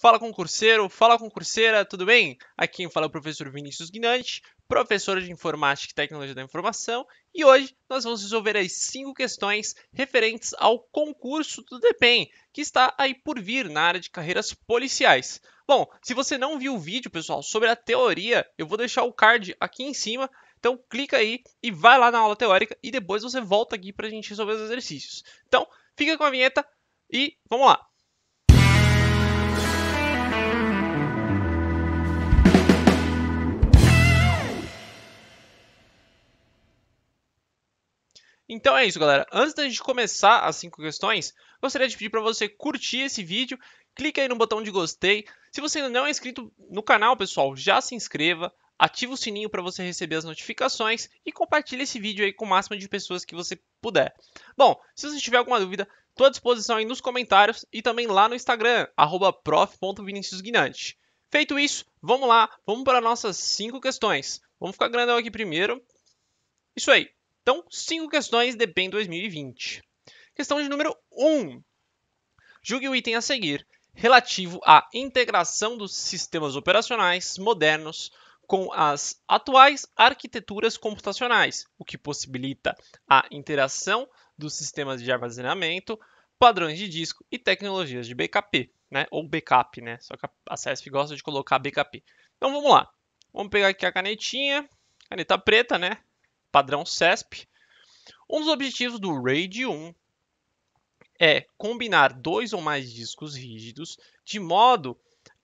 Fala concurseiro, fala concurseira, tudo bem? Aqui quem fala é o professor Vinícius Guinante, professor de Informática e Tecnologia da Informação, e hoje nós vamos resolver as cinco questões referentes ao concurso do DEPEN, que está aí por vir na área de carreiras policiais. Bom, se você não viu o vídeo, pessoal, sobre a teoria, eu vou deixar o card aqui em cima, então clica aí e vai lá na aula teórica e depois você volta aqui para a gente resolver os exercícios. Então, fica com a vinheta e vamos lá! Então é isso, galera. Antes da gente começar as 5 questões, gostaria de pedir para você curtir esse vídeo, clique aí no botão de gostei. Se você ainda não é inscrito no canal, pessoal, já se inscreva, ativa o sininho para você receber as notificações e compartilhe esse vídeo aí com o máximo de pessoas que você puder. Bom, se você tiver alguma dúvida, estou à disposição aí nos comentários e também lá no Instagram, prof.viniciusguinante. Feito isso, vamos lá, vamos para nossas 5 questões. Vamos ficar grandão aqui primeiro. Isso aí. Então, cinco questões de PEN 2020. Questão de número 1. Um. Julgue o item a seguir, relativo à integração dos sistemas operacionais modernos com as atuais arquiteturas computacionais, o que possibilita a interação dos sistemas de armazenamento, padrões de disco e tecnologias de backup, né? Ou backup, né? Só que a CESF gosta de colocar backup. Então vamos lá. Vamos pegar aqui a canetinha, caneta preta, né? padrão CESP, um dos objetivos do RAID 1 é combinar dois ou mais discos rígidos de modo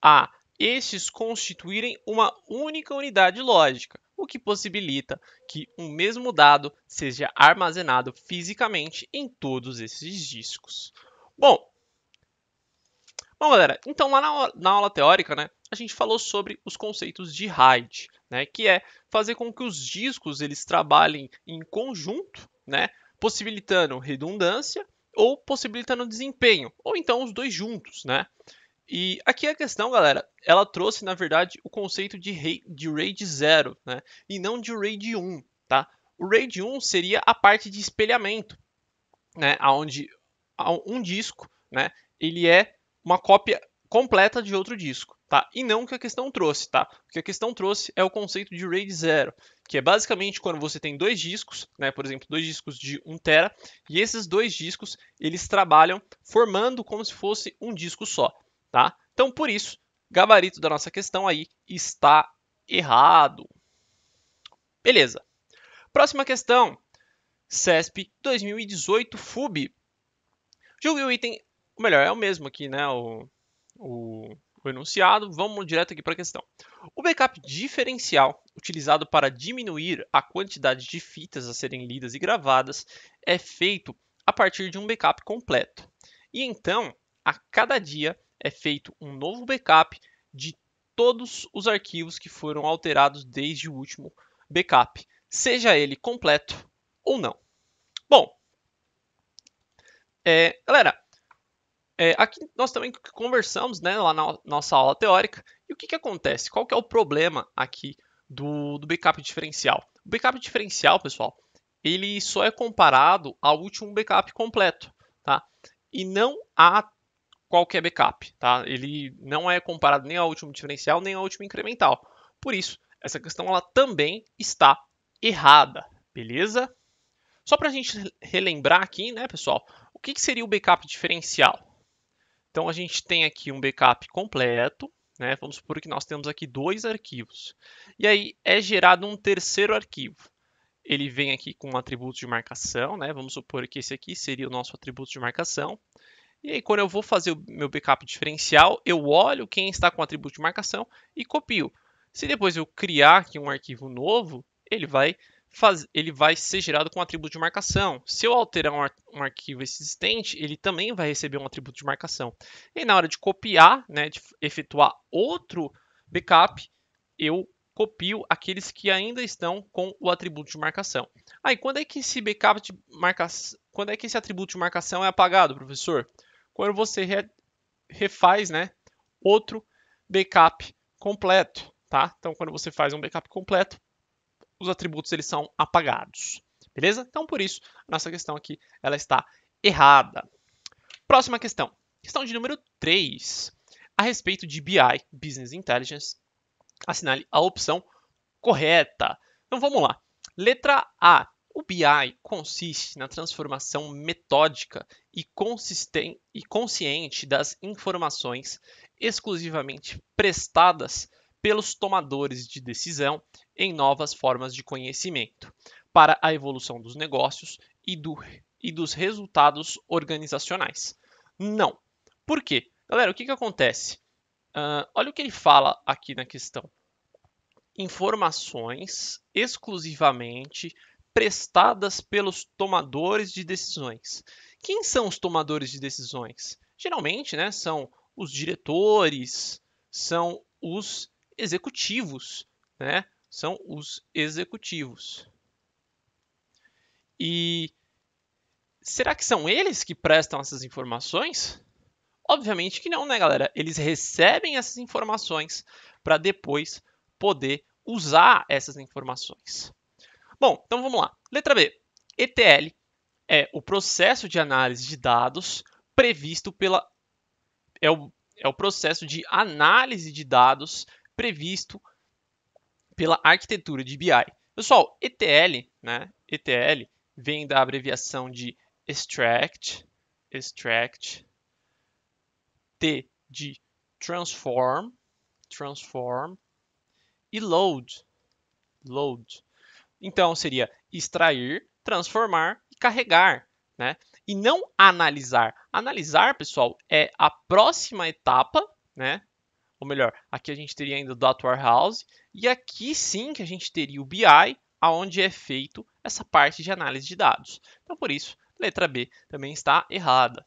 a estes constituírem uma única unidade lógica, o que possibilita que um mesmo dado seja armazenado fisicamente em todos esses discos. Bom, bom galera, então lá na, na aula teórica, né, a gente falou sobre os conceitos de RAID, né, que é fazer com que os discos eles trabalhem em conjunto, né, possibilitando redundância ou possibilitando desempenho, ou então os dois juntos, né? E aqui a questão, galera, ela trouxe, na verdade, o conceito de, RAID 0, né? E não de RAID 1, tá? O RAID 1 seria a parte de espelhamento, né? Onde um disco, né? Ele é uma cópia completa de outro disco tá? E não o que a questão trouxe, tá? O que a questão trouxe é o conceito de RAID 0, que é basicamente quando você tem dois discos, né, por exemplo, dois discos de 1 tera, e esses dois discos, eles trabalham formando como se fosse um disco só, tá? Então, por isso, gabarito da nossa questão aí está errado. Beleza. Próxima questão. CESP 2018 FUB. Julgue o item, ou melhor, é o mesmo aqui, né, o, o o enunciado, vamos direto aqui para a questão. O backup diferencial, utilizado para diminuir a quantidade de fitas a serem lidas e gravadas, é feito a partir de um backup completo. E então, a cada dia é feito um novo backup de todos os arquivos que foram alterados desde o último backup, seja ele completo ou não. Bom, é, galera, é, aqui nós também conversamos né, lá na nossa aula teórica. E o que, que acontece? Qual que é o problema aqui do, do backup diferencial? O backup diferencial, pessoal, ele só é comparado ao último backup completo, tá? E não a qualquer backup, tá? Ele não é comparado nem ao último diferencial, nem ao último incremental. Por isso, essa questão ela também está errada, beleza? Só para a gente relembrar aqui, né, pessoal, o que, que seria o backup diferencial? Então a gente tem aqui um backup completo, né? Vamos supor que nós temos aqui dois arquivos. E aí é gerado um terceiro arquivo. Ele vem aqui com um atributo de marcação, né? Vamos supor que esse aqui seria o nosso atributo de marcação. E aí, quando eu vou fazer o meu backup diferencial, eu olho quem está com o atributo de marcação e copio. Se depois eu criar aqui um arquivo novo, ele vai faz, ele vai ser gerado com um atributo de marcação. Se eu alterar um, ar, um, arquivo existente, ele também vai receber um atributo de marcação. E na hora de copiar, né, de efetuar outro backup, eu copio aqueles que ainda estão com o atributo de marcação. Aí, quando é que esse backup de marcação, quando é que esse atributo de marcação é apagado, professor? Quando você re, refaz, né, outro backup completo, tá? Então, quando você faz um backup completo, os atributos eles são apagados. Beleza? Então, por isso, a nossa questão aqui ela está errada. Próxima questão. Questão de número 3. A respeito de BI, Business Intelligence, assinale a opção correta. Então, vamos lá. Letra A. O BI consiste na transformação metódica e, consistente, e consciente das informações exclusivamente prestadas pelos tomadores de decisão em novas formas de conhecimento, para a evolução dos negócios e, do, e dos resultados organizacionais. Não. Por quê? Galera, o que, que acontece? Uh, olha o que ele fala aqui na questão. Informações exclusivamente prestadas pelos tomadores de decisões. Quem são os tomadores de decisões? Geralmente, né, são os diretores, são os executivos, né? São os executivos. E será que são eles que prestam essas informações? Obviamente que não, né, galera? Eles recebem essas informações para depois poder usar essas informações. Bom, então vamos lá. Letra B. ETL é o processo de análise de dados previsto pela é o, é o processo de análise de dados previsto pela arquitetura de BI. Pessoal, ETL, né? ETL vem da abreviação de extract, extract, T de transform, transform e load, load. Então seria extrair, transformar e carregar, né? E não analisar. Analisar, pessoal, é a próxima etapa, né? ou melhor, aqui a gente teria ainda o Data Warehouse, e aqui sim que a gente teria o BI, aonde é feito essa parte de análise de dados. Então, por isso, letra B também está errada.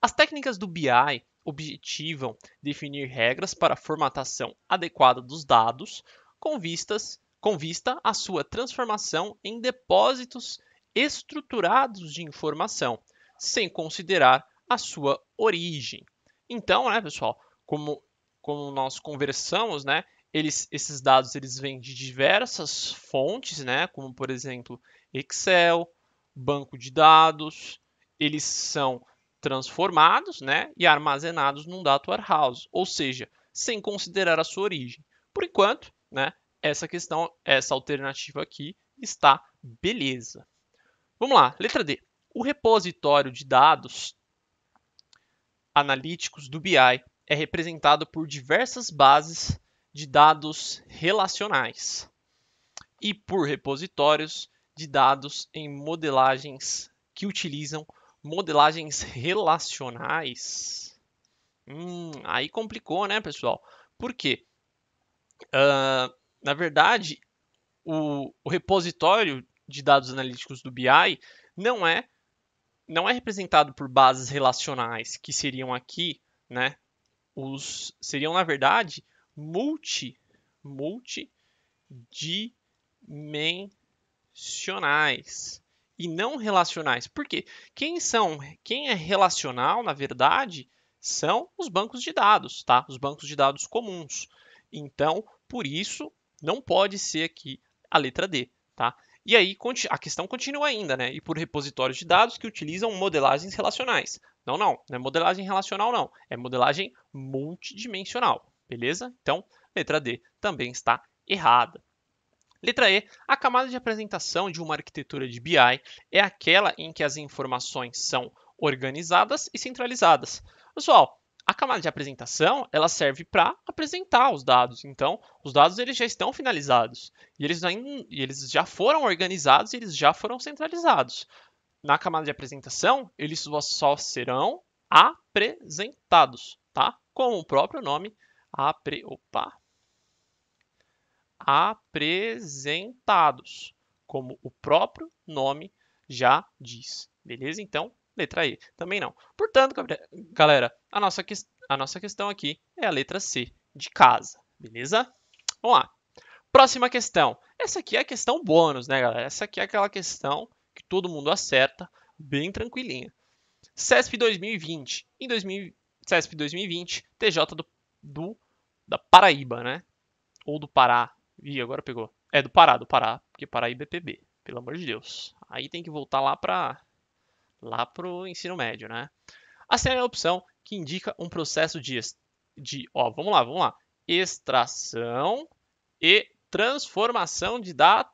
As técnicas do BI objetivam definir regras para a formatação adequada dos dados com, vistas, com vista à sua transformação em depósitos estruturados de informação, sem considerar a sua origem. Então, né, pessoal, como como nós conversamos, né, eles, esses dados eles vêm de diversas fontes, né, como por exemplo Excel, banco de dados, eles são transformados né, e armazenados num data warehouse, ou seja, sem considerar a sua origem. Por enquanto, né, essa questão, essa alternativa aqui está beleza. Vamos lá, letra D. O repositório de dados analíticos do BI é representado por diversas bases de dados relacionais e por repositórios de dados em modelagens que utilizam modelagens relacionais. Hum, aí complicou, né, pessoal? Por quê? Uh, na verdade, o, o repositório de dados analíticos do BI não é não é representado por bases relacionais, que seriam aqui, né, os seriam na verdade multi multidimensionais e não relacionais. Por quê? Quem são, quem é relacional, na verdade, são os bancos de dados, tá? Os bancos de dados comuns. Então, por isso não pode ser aqui a letra D, tá? E aí a questão continua ainda, né? E por repositórios de dados que utilizam modelagens relacionais. Não, não, não é modelagem relacional, não. É modelagem multidimensional, beleza? Então, letra D também está errada. Letra E, a camada de apresentação de uma arquitetura de BI é aquela em que as informações são organizadas e centralizadas. Pessoal, a camada de apresentação, ela serve para apresentar os dados. Então, os dados eles já estão finalizados e eles, ainda, eles já foram organizados e eles já foram centralizados na camada de apresentação, eles só serão apresentados, tá? Como o próprio nome, apre... Opa. apresentados, como o próprio nome já diz. Beleza? Então, letra E também não. Portanto, galera, a nossa, que... a nossa questão aqui é a letra C de casa. Beleza? Vamos lá. Próxima questão. Essa aqui é a questão bônus, né, galera? Essa aqui é aquela questão todo mundo acerta, bem tranquilinha. CESP 2020. Em 2000, CESP 2020, TJ do, do, da Paraíba, né? Ou do Pará. Ih, agora pegou. É do Pará, do Pará, porque Paraíba é PB, pelo amor de Deus. Aí tem que voltar lá para lá pro ensino médio, né? A série é a opção que indica um processo de de, ó, vamos lá, vamos lá. Extração e transformação de, da,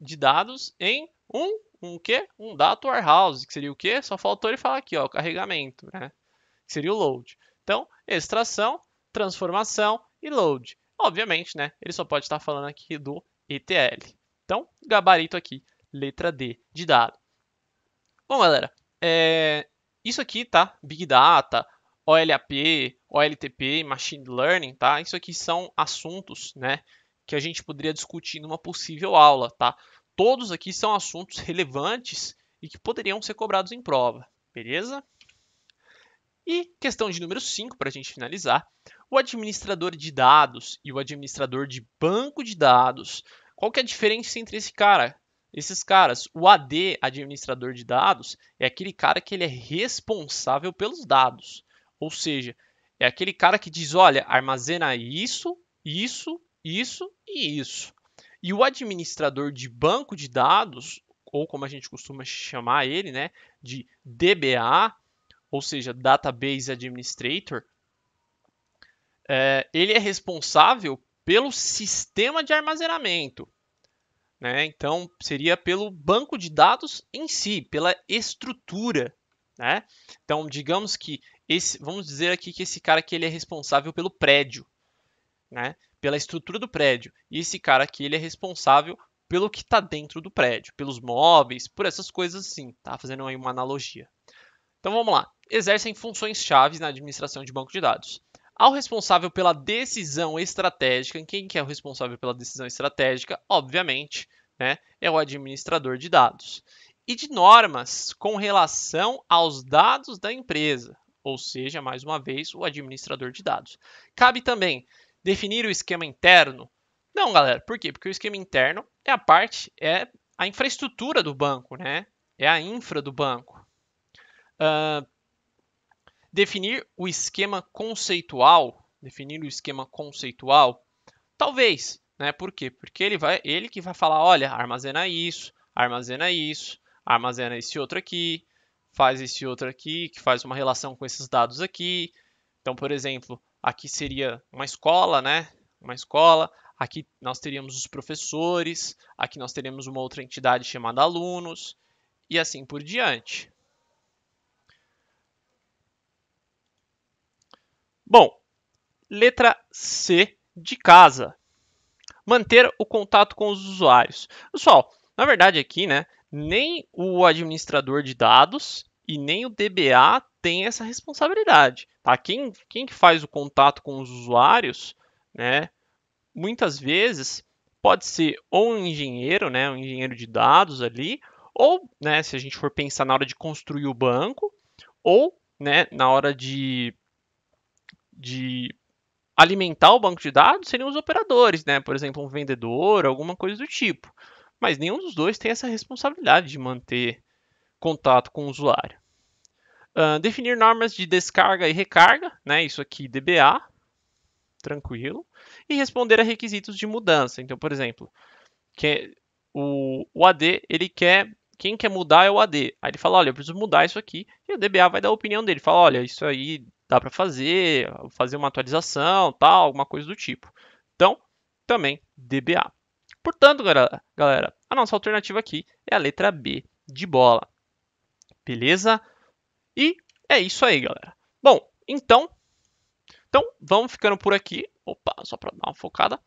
de dados em um um quê? Um data warehouse, que seria o quê? Só faltou ele falar aqui, ó, carregamento, né? Que seria o load. Então, extração, transformação e load. Obviamente, né? Ele só pode estar falando aqui do ETL. Então, gabarito aqui, letra D de dado. Bom, galera, é... isso aqui, tá? Big Data, OLAP, OLTP, Machine Learning, tá? Isso aqui são assuntos, né? Que a gente poderia discutir numa possível aula, tá? Todos aqui são assuntos relevantes e que poderiam ser cobrados em prova, beleza? E questão de número 5, para a gente finalizar, o administrador de dados e o administrador de banco de dados. Qual que é a diferença entre esse cara? Esses caras, o AD, administrador de dados, é aquele cara que ele é responsável pelos dados. Ou seja, é aquele cara que diz, olha, armazena isso, isso, isso e isso. E o administrador de banco de dados, ou como a gente costuma chamar ele, né, de DBA, ou seja, Database Administrator, é, ele é responsável pelo sistema de armazenamento. Né? Então, seria pelo banco de dados em si, pela estrutura. Né? Então, digamos que esse, vamos dizer aqui que esse cara aqui ele é responsável pelo prédio, né, pela estrutura do prédio. E esse cara aqui ele é responsável pelo que está dentro do prédio, pelos móveis, por essas coisas assim, tá? Fazendo aí uma analogia. Então vamos lá. Exercem funções chaves na administração de banco de dados. Ao responsável pela decisão estratégica, quem que é o responsável pela decisão estratégica? Obviamente, né, é o administrador de dados. E de normas com relação aos dados da empresa, ou seja, mais uma vez, o administrador de dados. Cabe também Definir o esquema interno? Não, galera. Por quê? Porque o esquema interno é a parte, é a infraestrutura do banco, né? É a infra do banco. Uh, definir o esquema conceitual. Definir o esquema conceitual. Talvez, né? Por quê? Porque ele, vai, ele que vai falar, olha, armazena isso, armazena isso, armazena esse outro aqui, faz esse outro aqui, que faz uma relação com esses dados aqui. Então, por exemplo, aqui seria uma escola, né? Uma escola. Aqui nós teríamos os professores, aqui nós teríamos uma outra entidade chamada alunos e assim por diante. Bom, letra C de casa. Manter o contato com os usuários. Pessoal, na verdade aqui, né, nem o administrador de dados e nem o DBA tem essa responsabilidade. Tá? Quem, quem faz o contato com os usuários, né, muitas vezes pode ser ou um engenheiro, né, um engenheiro de dados ali, ou né, se a gente for pensar na hora de construir o banco, ou né, na hora de, de alimentar o banco de dados seriam os operadores, né? Por exemplo, um vendedor, alguma coisa do tipo. Mas nenhum dos dois tem essa responsabilidade de manter contato com o usuário. Uh, definir normas de descarga e recarga, né? Isso aqui DBA, tranquilo. E responder a requisitos de mudança. Então, por exemplo, que o, o AD ele quer quem quer mudar é o AD. Aí ele fala, olha, eu preciso mudar isso aqui. E o DBA vai dar a opinião dele. Fala, olha, isso aí dá para fazer, fazer uma atualização, tal, alguma coisa do tipo. Então, também DBA. Portanto, galera, a nossa alternativa aqui é a letra B de bola. Beleza? E é isso aí, galera. Bom, então, então vamos ficando por aqui. Opa, só para dar uma focada.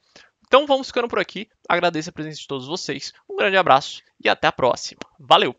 Então vamos ficando por aqui. Agradeço a presença de todos vocês. Um grande abraço e até a próxima. Valeu!